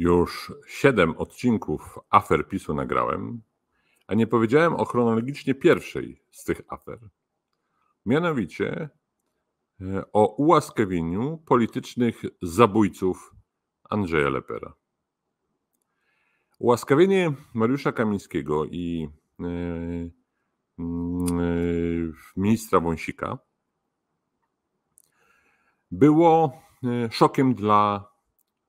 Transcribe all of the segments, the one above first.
Już siedem odcinków afer PiSu nagrałem, a nie powiedziałem o chronologicznie pierwszej z tych afer. Mianowicie e, o ułaskawieniu politycznych zabójców Andrzeja Lepera. Ułaskawienie Mariusza Kamińskiego i e, mm, e, ministra Wąsika było szokiem dla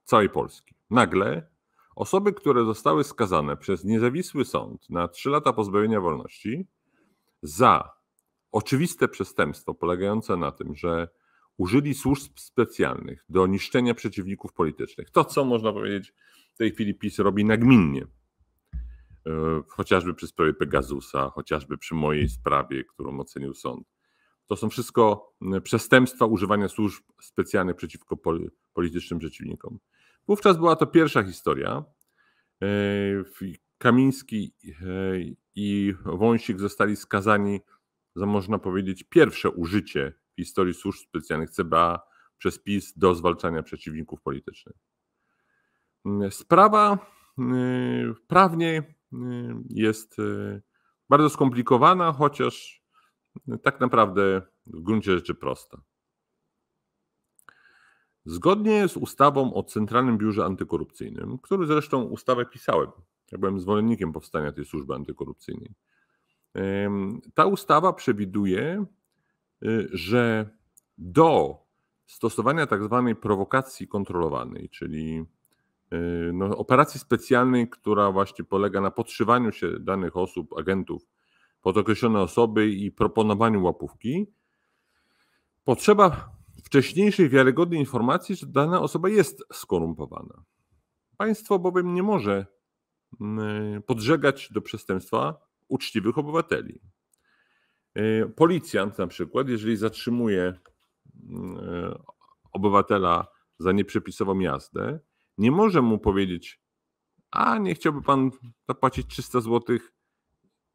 całej Polski. Nagle osoby, które zostały skazane przez niezawisły sąd na 3 lata pozbawienia wolności za oczywiste przestępstwo polegające na tym, że użyli służb specjalnych do niszczenia przeciwników politycznych. To, co można powiedzieć w tej chwili PiS robi nagminnie. E, chociażby przy sprawie Pegasusa, chociażby przy mojej sprawie, którą ocenił sąd. To są wszystko przestępstwa używania służb specjalnych przeciwko politycznym przeciwnikom. Wówczas była to pierwsza historia. E, Kamiński i Wąsik zostali skazani za, można powiedzieć, pierwsze użycie w historii służb specjalnych CBA przez PiS do zwalczania przeciwników politycznych. Mm, sprawa y, prawnie y, jest y, bardzo skomplikowana, chociaż tak naprawdę w gruncie rzeczy prosta. Zgodnie z ustawą o Centralnym Biurze Antykorupcyjnym, który zresztą ustawę pisałem, ja byłem zwolennikiem powstania tej służby antykorupcyjnej, ta ustawa przewiduje, y, że do stosowania tak zwanej prowokacji kontrolowanej, czyli y, no, operacji specjalnej, która właśnie polega na podszywaniu się danych osób, agentów pod określone osoby i proponowaniu łapówki, potrzeba wcześniejszej wiarygodnej informacji, że dana osoba jest skorumpowana. Państwo bowiem nie może mm, podżegać do przestępstwa uczciwych obywateli. E, policjant na przykład, jeżeli zatrzymuje mm, obywatela za nieprzepisową jazdę, nie może mu powiedzieć, a nie chciałby pan zapłacić 300 zł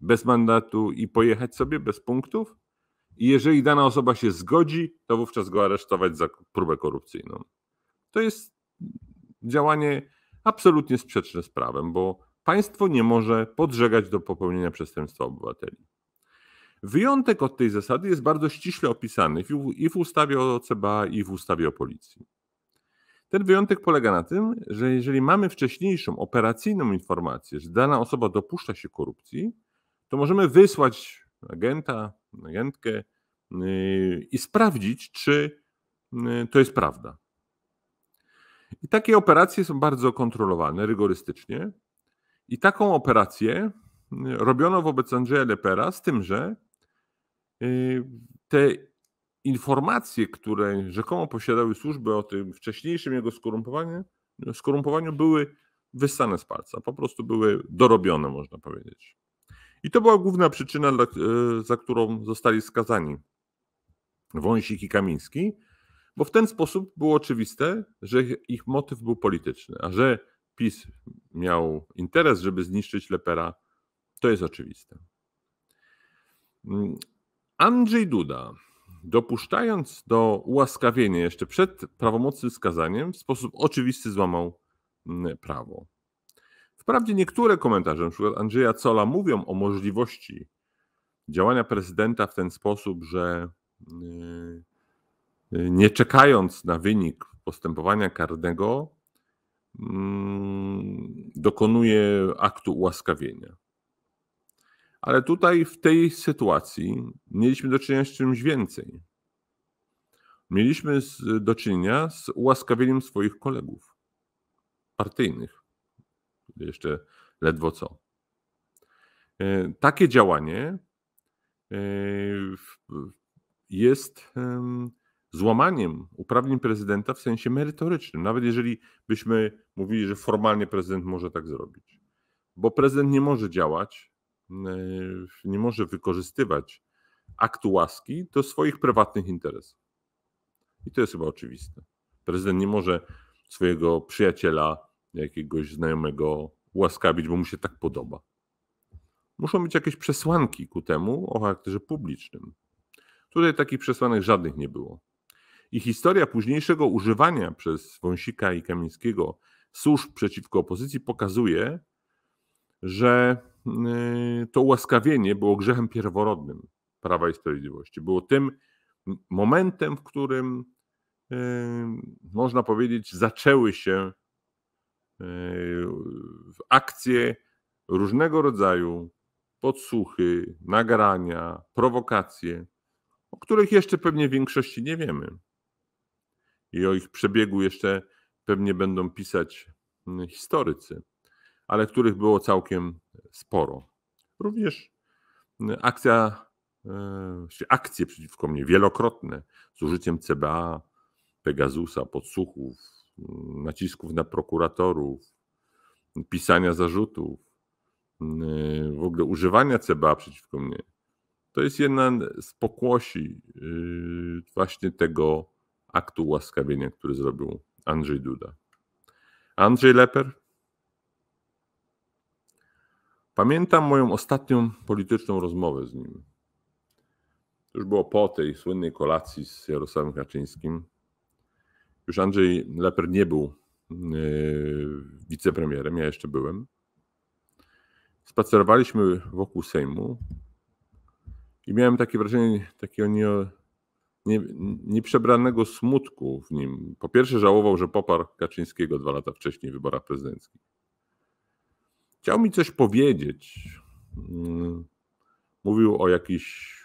bez mandatu i pojechać sobie bez punktów? i jeżeli dana osoba się zgodzi, to wówczas go aresztować za próbę korupcyjną. To jest działanie absolutnie sprzeczne z prawem, bo państwo nie może podżegać do popełnienia przestępstwa obywateli. Wyjątek od tej zasady jest bardzo ściśle opisany i w ustawie o CBA, i w ustawie o policji. Ten wyjątek polega na tym, że jeżeli mamy wcześniejszą operacyjną informację, że dana osoba dopuszcza się korupcji, to możemy wysłać agenta, na y, i sprawdzić, czy y, to jest prawda. I takie operacje są bardzo kontrolowane rygorystycznie. I taką operację y, robiono wobec Andrzeja Lepera, z tym, że te informacje, które rzekomo posiadały służby o tym wcześniejszym jego skorumpowaniu, skorumpowaniu były wyssane z palca. Po prostu były dorobione, można powiedzieć. I to była główna przyczyna, e, za którą zostali skazani Wąsik i Kamiński, bo w ten sposób było oczywiste, że ich motyw był polityczny, a że PiS miał interes, żeby zniszczyć Lepera, to jest oczywiste. Andrzej Duda, dopuszczając do ułaskawienia jeszcze przed prawomocnym skazaniem, w sposób oczywisty złamał prawo. Wprawdzie niektóre komentarze, np. Andrzeja Cola, mówią o możliwości działania prezydenta w ten sposób, że y, y, nie czekając na wynik postępowania karnego, mm, dokonuje aktu ułaskawienia. Ale tutaj, w tej sytuacji, mieliśmy do czynienia z czymś więcej. Mieliśmy do czynienia z ułaskawieniem swoich kolegów partyjnych jeszcze ledwo co. E, takie działanie e, jest złamaniem uprawnień prezydenta w sensie merytorycznym, nawet jeżeli byśmy mówili, że formalnie prezydent może tak zrobić. Bo prezydent nie może działać, e, nie może wykorzystywać aktu łaski do swoich prywatnych interesów. I to jest chyba oczywiste. Prezydent nie może swojego przyjaciela jakiegoś znajomego łaskawić, bo mu się tak podoba. Muszą być jakieś przesłanki ku temu o charakterze publicznym. Tutaj takich przesłanek żadnych nie było. I historia późniejszego używania przez Wąsika i Kamińskiego służb przeciwko opozycji pokazuje, że y, to ułaskawienie było grzechem pierworodnym Prawa i Sprawiedliwości. Było tym momentem, w którym y, można powiedzieć, zaczęły się E, akcje różnego rodzaju, podsłuchy, nagrania, prowokacje, o których jeszcze pewnie w większości nie wiemy. I o ich przebiegu jeszcze pewnie będą pisać mm, historycy, ale których było całkiem sporo. Również mm, akcja, e, akcje przeciwko mnie wielokrotne z użyciem CBA, Pegasusa, podsłuchów, nacisków na prokuratorów, pisania zarzutów, y, w ogóle używania CBA przeciwko mnie, to jest jedna z pokłosi y, właśnie tego aktu ułaskawienia, który zrobił Andrzej Duda. Andrzej Leper. Pamiętam moją ostatnią polityczną rozmowę z nim. To już było po tej słynnej kolacji z Jarosławem Kaczyńskim już Andrzej Leper nie był y, wicepremierem, ja jeszcze byłem. Spacerowaliśmy wokół Sejmu i miałem takie wrażenie takiego nie, nie, nieprzebranego smutku w nim. Po pierwsze żałował, że poparł Kaczyńskiego dwa lata wcześniej w wyborach prezydenckich. Chciał mi coś powiedzieć. Mm, mówił o jakichś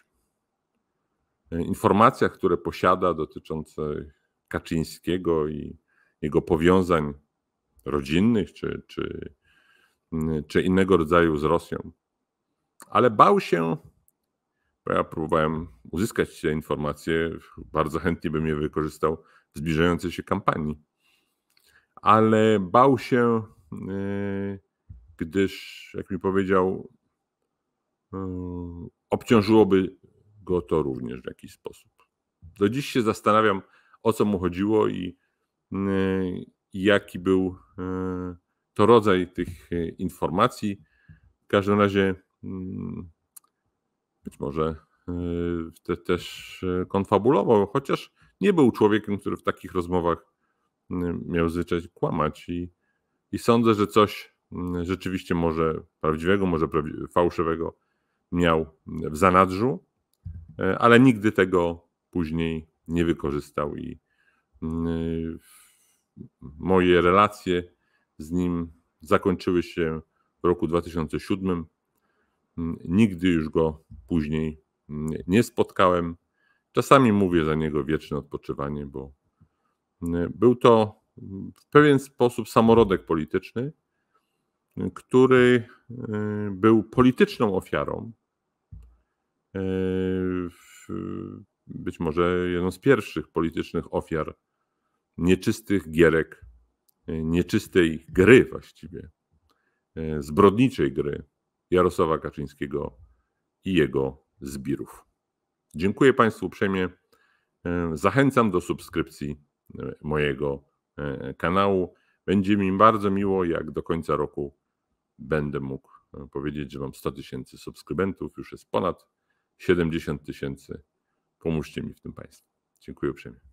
e, informacjach, które posiada dotyczących Kaczyńskiego i jego powiązań rodzinnych czy, czy, mm, czy innego rodzaju z Rosją. Ale bał się, bo ja próbowałem uzyskać te informacje, bardzo chętnie bym je wykorzystał w zbliżającej się kampanii. Ale bał się, y, gdyż, jak mi powiedział, y, obciążyłoby go to również w jakiś sposób. Do dziś się zastanawiam, o co mu chodziło i y, jaki był y, to rodzaj tych y, informacji. W każdym razie mm, być może te, też konfabulował, chociaż nie był człowiekiem, który w takich rozmowach miał zwyczaj kłamać i, i sądzę, że coś rzeczywiście może prawdziwego, może fałszywego miał w zanadrzu, ale nigdy tego później nie wykorzystał i mm, y, moje relacje z nim zakończyły się w roku 2007. Mm, nigdy już go później mm, nie spotkałem. Czasami mówię za niego wieczne odpoczywanie, bo był to w pewien sposób samorodek polityczny, który y, był polityczną ofiarą y, być może jedną z pierwszych politycznych ofiar nieczystych gierek, e, nieczystej gry właściwie, e, zbrodniczej gry Jarosława Kaczyńskiego i jego zbirów. Dziękuję Państwu uprzejmie. E, zachęcam do subskrypcji mojego kanału. Będzie mi bardzo miło, jak do końca roku będę mógł powiedzieć, że mam 100 tysięcy subskrybentów, już jest ponad 70 tysięcy Pomóżcie mi w tym Państwo. Dziękuję uprzejmie.